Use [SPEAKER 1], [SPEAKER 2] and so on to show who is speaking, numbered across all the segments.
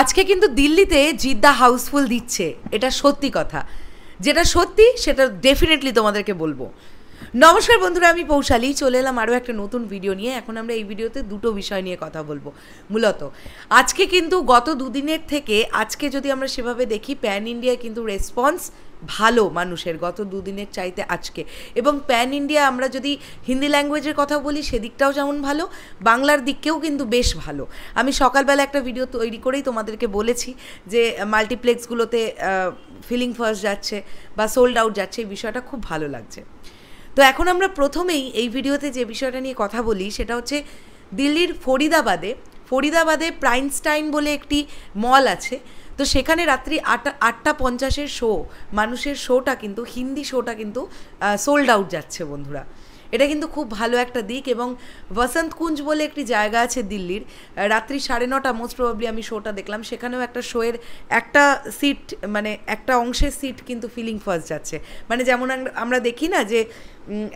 [SPEAKER 1] আজকে কিন্তু দিল্লিতে জিদ্দা হাউসফুল দিচ্ছে এটা সত্যি কথা যেটা সত্যি সেটা ডেফিনেটলি তোমাদেরকে বলবো নমস্কার বন্ধুরা আমি পৌশালী চলে এলাম আরও একটা নতুন ভিডিও নিয়ে এখন আমরা এই ভিডিওতে দুটো বিষয় নিয়ে কথা বলবো মূলত আজকে কিন্তু গত দুদিনের থেকে আজকে যদি আমরা সেভাবে দেখি প্যান ইন্ডিয়া কিন্তু রেসপন্স ভালো মানুষের গত দুদিনের চাইতে আজকে এবং প্যান ইন্ডিয়া আমরা যদি হিন্দি ল্যাঙ্গুয়েজের কথা বলি সেদিকটাও যেমন ভালো বাংলার দিককেও কিন্তু বেশ ভালো আমি সকালবেলা একটা ভিডিও তৈরি করেই তোমাদেরকে বলেছি যে মাল্টিপ্লেক্সগুলোতে ফিলিং ফার্স্ট যাচ্ছে বা সোল্ড আউট যাচ্ছে এই বিষয়টা খুব ভালো লাগছে তো এখন আমরা প্রথমেই এই ভিডিওতে যে বিষয়টা নিয়ে কথা বলি সেটা হচ্ছে দিল্লির ফরিদাবাদে ফরিদাবাদে প্রাইনস্টাইন বলে একটি মল আছে তো সেখানে রাত্রি আটটা আটটা পঞ্চাশের শো মানুষের শোটা কিন্তু হিন্দি শোটা কিন্তু সোল্ড আউট যাচ্ছে বন্ধুরা এটা কিন্তু খুব ভালো একটা দিক এবং বসন্ত কুঞ্জ বলে একটি জায়গা আছে দিল্লির রাত্রি সাড়ে নটা মোস্ট প্রবাবলি আমি শোটা দেখলাম সেখানেও একটা শোয়ের একটা সিট মানে একটা অংশের সিট কিন্তু ফিলিং ফার্স্ট যাচ্ছে মানে যেমন আমরা দেখি না যে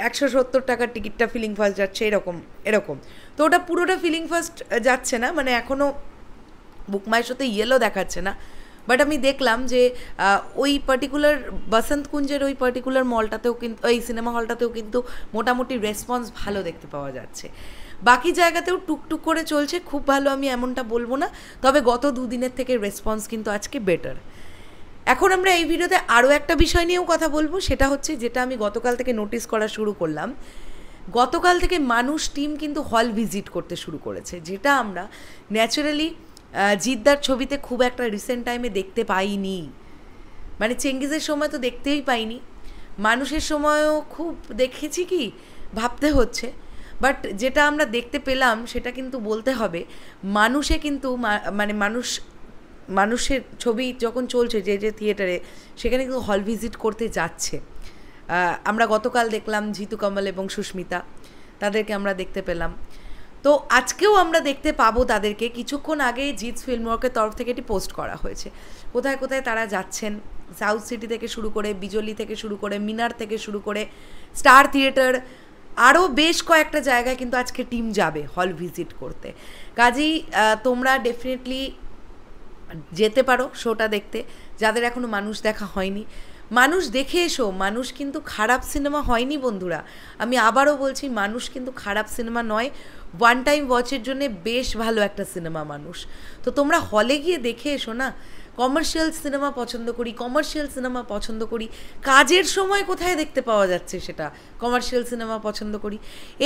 [SPEAKER 1] একশো সত্তর টাকার টিকিটটা ফিলিং ফার্স্ট যাচ্ছে এরকম এরকম তো ওটা পুরোটা ফিলিং ফার্স্ট যাচ্ছে না মানে এখনও সাথে ইয়েলো দেখাচ্ছে না বাট আমি দেখলাম যে ওই পার্টিকুলার বসন্ত কুঞ্জের ওই পার্টিকুলার মলটাতেও কিন্তু এই সিনেমা হলটাতেও কিন্তু মোটামুটি রেসপন্স ভালো দেখতে পাওয়া যাচ্ছে বাকি জায়গাতেও টুকটুক করে চলছে খুব ভালো আমি এমনটা বলবো না তবে গত দুদিনের থেকে রেসপন্স কিন্তু আজকে বেটার এখন আমরা এই ভিডিওতে আরও একটা বিষয় নিয়েও কথা বলবো সেটা হচ্ছে যেটা আমি গতকাল থেকে নোটিস করা শুরু করলাম গতকাল থেকে মানুষ টিম কিন্তু হল ভিজিট করতে শুরু করেছে যেটা আমরা ন্যাচারালি জিদ্দার ছবিতে খুব একটা রিসেন্ট টাইমে দেখতে পাইনি মানে চেঙ্গিজের সময় তো দেখতেই পাইনি মানুষের সময়ও খুব দেখেছি কি ভাবতে হচ্ছে বাট যেটা আমরা দেখতে পেলাম সেটা কিন্তু বলতে হবে মানুষে কিন্তু মানে মানুষ মানুষের ছবি যখন চলছে যে যে থিয়েটারে সেখানে কিন্তু হল ভিজিট করতে যাচ্ছে আমরা গতকাল দেখলাম জিতু কমল এবং সুস্মিতা তাদেরকে আমরা দেখতে পেলাম তো আজকেও আমরা দেখতে পাবো তাদেরকে কিছুক্ষণ আগে জিৎ ফিল্মওয়ার্কের তরফ থেকে এটি পোস্ট করা হয়েছে কোথায় কোথায় তারা যাচ্ছেন সাউথ সিটি থেকে শুরু করে বিজলি থেকে শুরু করে মিনার থেকে শুরু করে স্টার থিয়েটার আরও বেশ কয়েকটা জায়গায় কিন্তু আজকে টিম যাবে হল ভিজিট করতে কাজেই তোমরা ডেফিনেটলি যেতে পারো শোটা দেখতে যাদের এখনও মানুষ দেখা হয়নি মানুষ দেখে এসো মানুষ কিন্তু খারাপ সিনেমা হয়নি বন্ধুরা আমি আবারও বলছি মানুষ কিন্তু খারাপ সিনেমা নয় ওয়ান টাইম ওয়াচের জন্যে বেশ ভালো একটা সিনেমা মানুষ তো তোমরা হলে গিয়ে দেখে এসো না কমার্শিয়াল সিনেমা পছন্দ করি কমার্শিয়াল সিনেমা পছন্দ করি কাজের সময় কোথায় দেখতে পাওয়া যাচ্ছে সেটা কমার্শিয়াল সিনেমা পছন্দ করি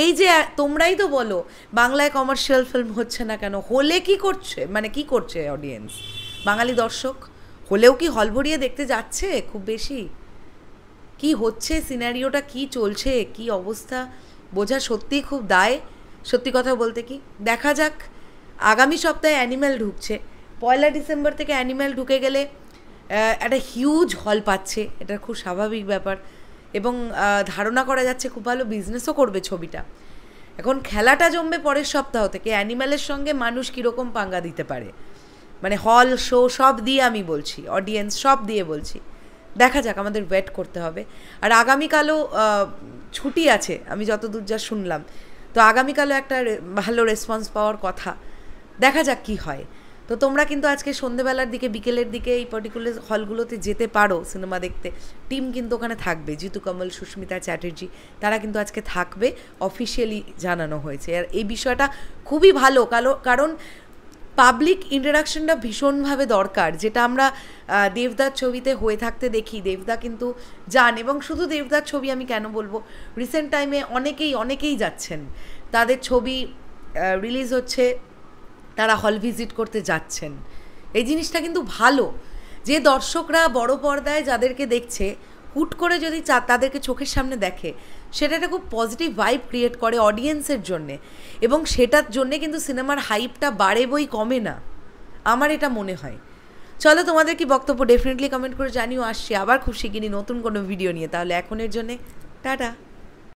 [SPEAKER 1] এই যে তোমরাই তো বলো বাংলায় কমার্শিয়াল ফিল্ম হচ্ছে না কেন হলে কি করছে মানে কি করছে অডিয়েন্স বাঙালি দর্শক হলেও কি হল ভরিয়ে দেখতে যাচ্ছে খুব বেশি কি হচ্ছে সিনারিওটা কি চলছে কি অবস্থা বোঝা সত্যিই খুব দায় সত্যি কথা বলতে কি দেখা যাক আগামী সপ্তাহে অ্যানিম্যাল ঢুকছে পয়লা ডিসেম্বর থেকে অ্যানিম্যাল ঢুকে গেলে একটা হিউজ হল পাচ্ছে এটা খুব স্বাভাবিক ব্যাপার এবং ধারণা করা যাচ্ছে খুব ভালো বিজনেসও করবে ছবিটা এখন খেলাটা জমবে পরের সপ্তাহ থেকে অ্যানিম্যালের সঙ্গে মানুষ কীরকম পাঙ্গা দিতে পারে মানে হল শো সব দিয়ে আমি বলছি অডিয়েন্স সব দিয়ে বলছি দেখা যাক আমাদের ওয়েট করতে হবে আর আগামীকালও ছুটি আছে আমি যতদূর যা শুনলাম তো আগামীকালও একটা ভালো রেসপন্স পাওয়ার কথা দেখা যাক কি হয় তো তোমরা কিন্তু আজকে সন্ধেবেলার দিকে বিকেলের দিকে এই পার্টিকুলার হলগুলোতে যেতে পারো সিনেমা দেখতে টিম কিন্তু ওখানে থাকবে জিতু কমল সুস্মিতা চ্যাটার্জি তারা কিন্তু আজকে থাকবে অফিসিয়ালি জানানো হয়েছে আর এই বিষয়টা খুবই ভালো কারণ পাবলিক ইন্টারাকশনটা ভীষণভাবে দরকার যেটা আমরা দেবদার ছবিতে হয়ে থাকতে দেখি দেবদা কিন্তু যান এবং শুধু দেবদার ছবি আমি কেন বলবো রিসেন্ট টাইমে অনেকেই অনেকেই যাচ্ছেন তাদের ছবি রিলিজ হচ্ছে তারা হল ভিজিট করতে যাচ্ছেন এই জিনিসটা কিন্তু ভালো যে দর্শকরা বড় পর্দায় যাদেরকে দেখছে হুট করে যদি চা তাদেরকে চোখের সামনে দেখে সেটা একটা খুব পজিটিভ ভাইব ক্রিয়েট করে অডিয়েন্সের জন্যে এবং সেটার জন্যে কিন্তু সিনেমার হাইপটা বাড়ে বই কমে না আমার এটা মনে হয় চলো তোমাদের কি বক্তব্য ডেফিনেটলি কমেন্ট করে জানিও আসছি আবার খুব শিগগিরই নতুন কোনো ভিডিও নিয়ে তাহলে এখনের জন্যে টাটা